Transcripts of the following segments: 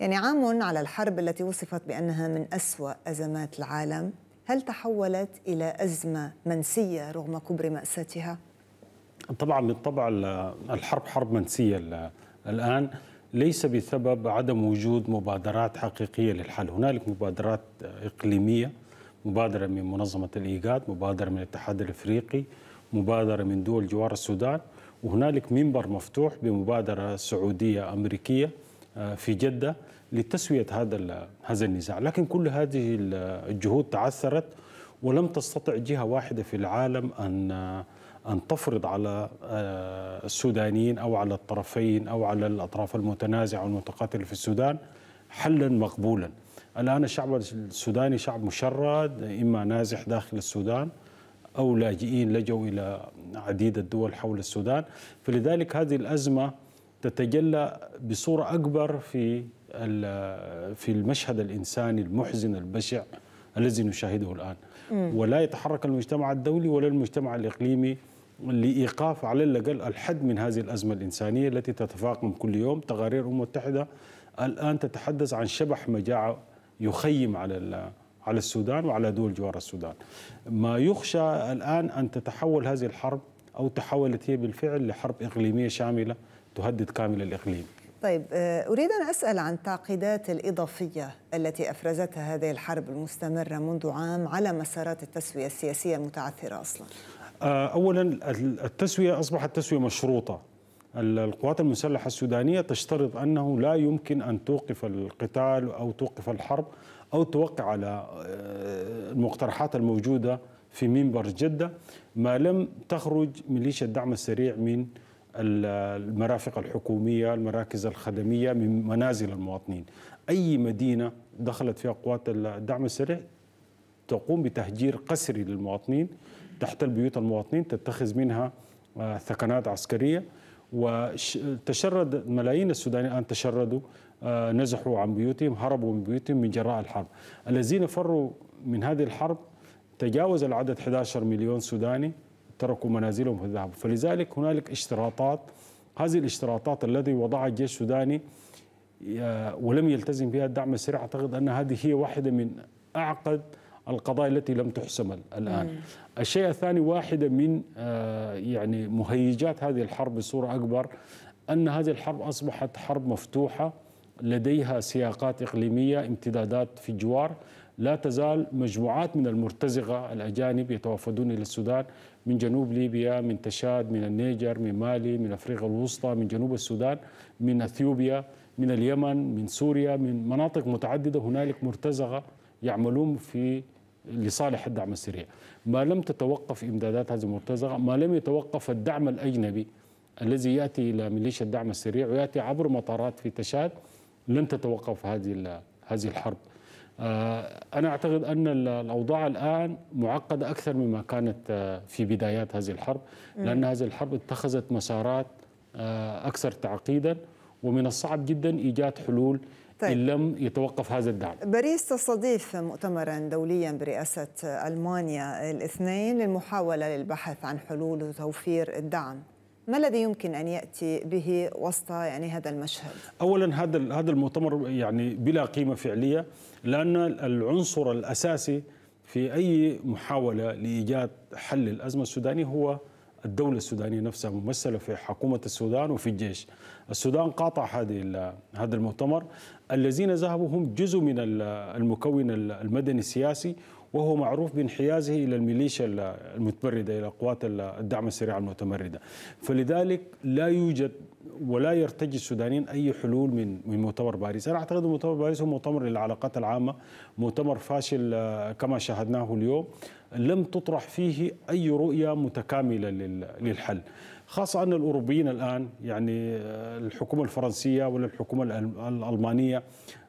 يعني عام على الحرب التي وصفت بأنها من أسوأ أزمات العالم هل تحولت إلى أزمة منسية رغم كبر مأساتها؟ طبعا بالطبع الحرب حرب منسية الآن ليس بسبب عدم وجود مبادرات حقيقية للحل هنالك مبادرات إقليمية مبادرة من منظمة الإيجاد مبادرة من الاتحاد الإفريقي مبادرة من دول جوار السودان وهنالك منبر مفتوح بمبادرة سعودية أمريكية آه، في جدة لتسوية هذا هذا النزاع لكن كل هذه الجهود تعثرت ولم تستطع جهة واحدة في العالم أن آه، أن تفرض على آه، السودانيين أو على الطرفين أو على الأطراف المتنازعة والمتقاتلة في السودان حلا مقبولا الآن الشعب السوداني شعب مشرد إما نازح داخل السودان أو لاجئين لجوا إلى عديد الدول حول السودان فلذلك هذه الأزمة تتجلى بصورة أكبر في في المشهد الإنساني المحزن البشع الذي نشاهده الآن ولا يتحرك المجتمع الدولي ولا المجتمع الإقليمي لإيقاف على الأقل الحد من هذه الأزمة الإنسانية التي تتفاقم كل يوم تقارير الأمم المتحدة الآن تتحدث عن شبح مجاعة يخيم على على السودان وعلى دول جوار السودان ما يخشى الآن أن تتحول هذه الحرب أو تحولت هي بالفعل لحرب إقليمية شاملة تهدد كامل الإقليم طيب آه، أريد أن أسأل عن التعقيدات الإضافية التي أفرزتها هذه الحرب المستمرة منذ عام على مسارات التسوية السياسية المتعثرة أصلا آه، أولا التسوية أصبحت تسوية مشروطة القوات المسلحة السودانية تشترط أنه لا يمكن أن توقف القتال أو توقف الحرب أو توقع على آه، المقترحات الموجودة في منبر جدة ما لم تخرج ميليشيا الدعم السريع من المرافق الحكومية المراكز الخدمية من منازل المواطنين أي مدينة دخلت فيها قوات الدعم السريع تقوم بتهجير قسري للمواطنين تحت البيوت المواطنين تتخذ منها آه، ثكنات عسكرية وتشرد ملايين السودانيين الآن تشردوا آه، نزحوا عن بيوتهم هربوا من بيوتهم من جراء الحرب الذين فروا من هذه الحرب تجاوز العدد 11 مليون سوداني تركوا منازلهم وذهبوا فلذلك هنالك اشتراطات هذه الاشتراطات التي وضعها الجيش السوداني آه، ولم يلتزم بها الدعم السريع اعتقد ان هذه هي واحده من اعقد القضايا التي لم تحسم الان. مم. الشيء الثاني واحده من آه، يعني مهيجات هذه الحرب بصوره اكبر ان هذه الحرب اصبحت حرب مفتوحه لديها سياقات اقليميه امتدادات في الجوار لا تزال مجموعات من المرتزقة الأجانب يتوافدون إلى السودان من جنوب ليبيا من تشاد من النيجر من مالي من أفريقيا الوسطى من جنوب السودان من أثيوبيا من اليمن من سوريا من مناطق متعددة هنالك مرتزقة يعملون في لصالح الدعم السريع ما لم تتوقف إمدادات هذه المرتزقة ما لم يتوقف الدعم الأجنبي الذي يأتي إلى ميليشيا الدعم السريع ويأتي عبر مطارات في تشاد لن تتوقف هذه هذه الحرب آه، أنا أعتقد أن الأوضاع الآن معقدة أكثر مما كانت آه، في بدايات هذه الحرب لأن هذه الحرب اتخذت مسارات آه، أكثر تعقيدا ومن الصعب جدا إيجاد حلول طيب. إن لم يتوقف هذا الدعم باريس تستضيف مؤتمرا دوليا برئاسة ألمانيا الاثنين للمحاولة للبحث عن حلول وتوفير الدعم ما الذي يمكن ان ياتي به وسط يعني هذا المشهد؟ اولا هذا هذا المؤتمر يعني بلا قيمه فعليه لان العنصر الاساسي في اي محاوله لايجاد حل الازمه السودانيه هو الدولة السودانية نفسها ممثلة في حكومة السودان وفي الجيش السودان قاطع هذه هذا المؤتمر الذين ذهبوا هم جزء من المكون المدني السياسي وهو معروف بانحيازه الى الميليشيا المتمرده الى قوات الدعم السريع المتمرده فلذلك لا يوجد ولا يرتجي السودانيين اي حلول من من مؤتمر باريس، انا اعتقد مؤتمر باريس هو مؤتمر للعلاقات العامه، مؤتمر فاشل آه، كما شاهدناه اليوم، لم تطرح فيه اي رؤيه متكامله للحل. خاصة أن الأوروبيين الآن يعني آه، الحكومة الفرنسية ولا الحكومة الألمانية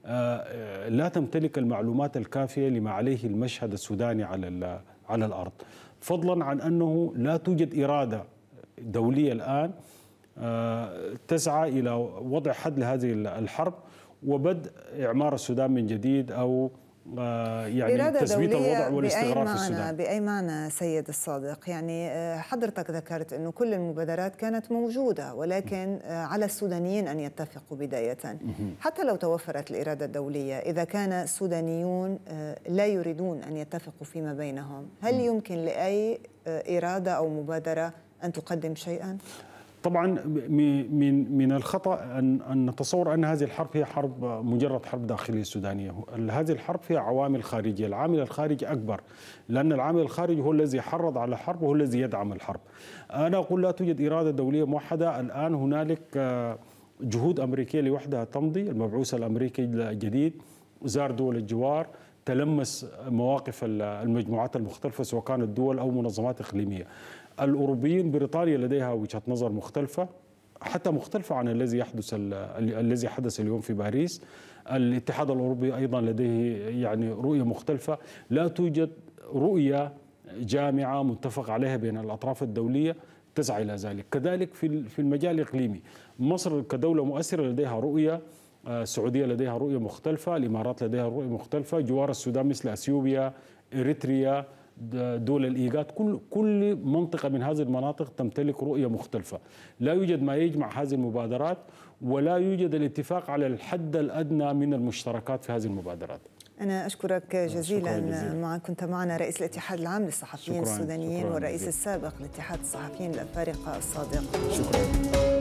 آه، لا تمتلك المعلومات الكافية لما عليه المشهد السوداني على على الأرض فضلا عن أنه لا توجد إرادة دولية الآن آه، تسعى إلى وضع حد لهذه الحرب وبدء إعمار السودان من جديد أو آه، يعني دولية الوضع والاستقرار في السودان بأي معنى سيد الصادق يعني آه، حضرتك ذكرت أنه كل المبادرات كانت موجودة ولكن آه، على السودانيين أن يتفقوا بداية حتى لو توفرت الإرادة الدولية إذا كان السودانيون لا يريدون أن يتفقوا فيما بينهم هل يمكن لأي إرادة أو مبادرة أن تقدم شيئا؟ طبعا من من الخطا ان ان نتصور ان هذه الحرب هي حرب مجرد حرب داخليه سودانيه، هذه الحرب فيها عوامل خارجيه، العامل الخارجي اكبر لان العامل الخارجي هو الذي حرض على الحرب وهو الذي يدعم الحرب. انا اقول لا توجد اراده دوليه موحده، الان هنالك آه، جهود امريكيه لوحدها تمضي، المبعوث الامريكي الجديد زار دول الجوار تلمس مواقف المجموعات المختلفه سواء كانت دول او منظمات اقليميه. الأوروبيين بريطانيا لديها وجهة نظر مختلفة حتى مختلفة عن الذي يحدث الذي حدث اليوم في باريس الاتحاد الأوروبي أيضا لديه يعني رؤية مختلفة لا توجد رؤية جامعة متفق عليها بين الأطراف الدولية تسعى إلى ذلك كذلك في المجال الإقليمي مصر كدولة مؤثرة لديها رؤية آه، السعودية لديها رؤية مختلفة الإمارات لديها رؤية مختلفة جوار السودان مثل أثيوبيا إريتريا دول الايجاد كل كل منطقه من هذه المناطق تمتلك رؤيه مختلفه لا يوجد ما يجمع هذه المبادرات ولا يوجد الاتفاق على الحد الادنى من المشتركات في هذه المبادرات أنا أشكرك جزيلا, جزيلا. مع كنت معنا رئيس الاتحاد العام للصحفيين شكراً. السودانيين شكراً والرئيس جزيلا. السابق لاتحاد الصحفيين الأفارقة الصادق شكرا